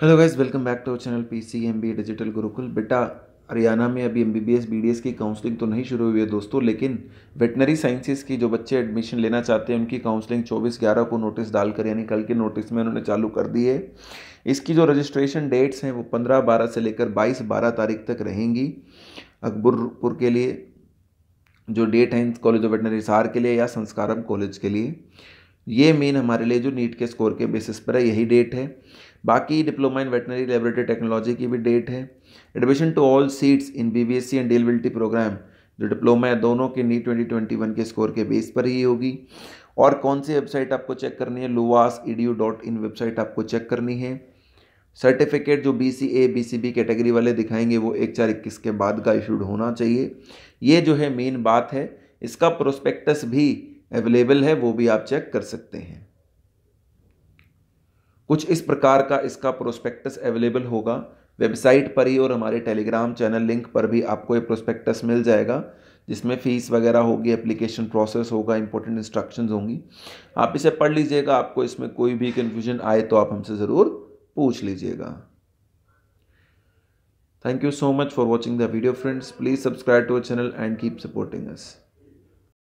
Hello guys welcome back to channel P C M B digital Gurukul बेटा हरियाणा में अभी M B B S B D S की counselling तो नहीं शुरू हुई है दोस्तों लेकिन वेटनरी साइंसेज की जो बच्चे एडमिशन लेना चाहते हैं उनकी काउंसलिंग चौबीस ग्यारह को नोटिस डालकर यानी कल के नोटिस में उन्होंने चालू कर दी है इसकी जो रजिस्ट्रेशन डेट्स हैं वो पंद्रह बारह से लेकर बाईस बारह तारीख तक रहेंगी अकबरपुर के लिए जो डेट हैं कॉलेज ऑफ वेटनरी सहार के लिए या संस्कारम कॉलेज के लिए ये मेन हमारे लिए जो नीट के स्कोर के बेसिस पर है यही डेट है बाकी diploma in veterinary laboratory technology की भी डेट है admission to all seats in B B S C and डिलबिलिटी प्रोग्राम जो डिप्लोमा है दोनों के नीट ट्वेंटी ट्वेंटी वन के स्कोर के बेस पर ही होगी और कौन सी वेबसाइट आपको चेक करनी है LUVAS E D U dot in website आपको चेक करनी है सर्टिफिकेट जो B C A B C B category वाले दिखाएंगे वो एक चार इक्कीस के बाद का इशूड होना चाहिए ये जो है मेन बात है इसका प्रोस्पेक्टस भी अवेलेबल है वो भी आप चेक कर सकते हैं कुछ इस प्रकार का इसका प्रोस्पेक्टस अवेलेबल होगा वेबसाइट पर ही और हमारे टेलीग्राम चैनल लिंक पर भी आपको ये प्रोस्पेक्टस मिल जाएगा जिसमें फ़ीस वगैरह होगी एप्लीकेशन प्रोसेस होगा इंपॉर्टेंट इंस्ट्रक्शंस होंगी आप इसे पढ़ लीजिएगा आपको इसमें कोई भी कन्फ्यूजन आए तो आप हमसे ज़रूर पूछ लीजिएगा thank you so much for watching the video friends please subscribe to our channel and keep supporting us.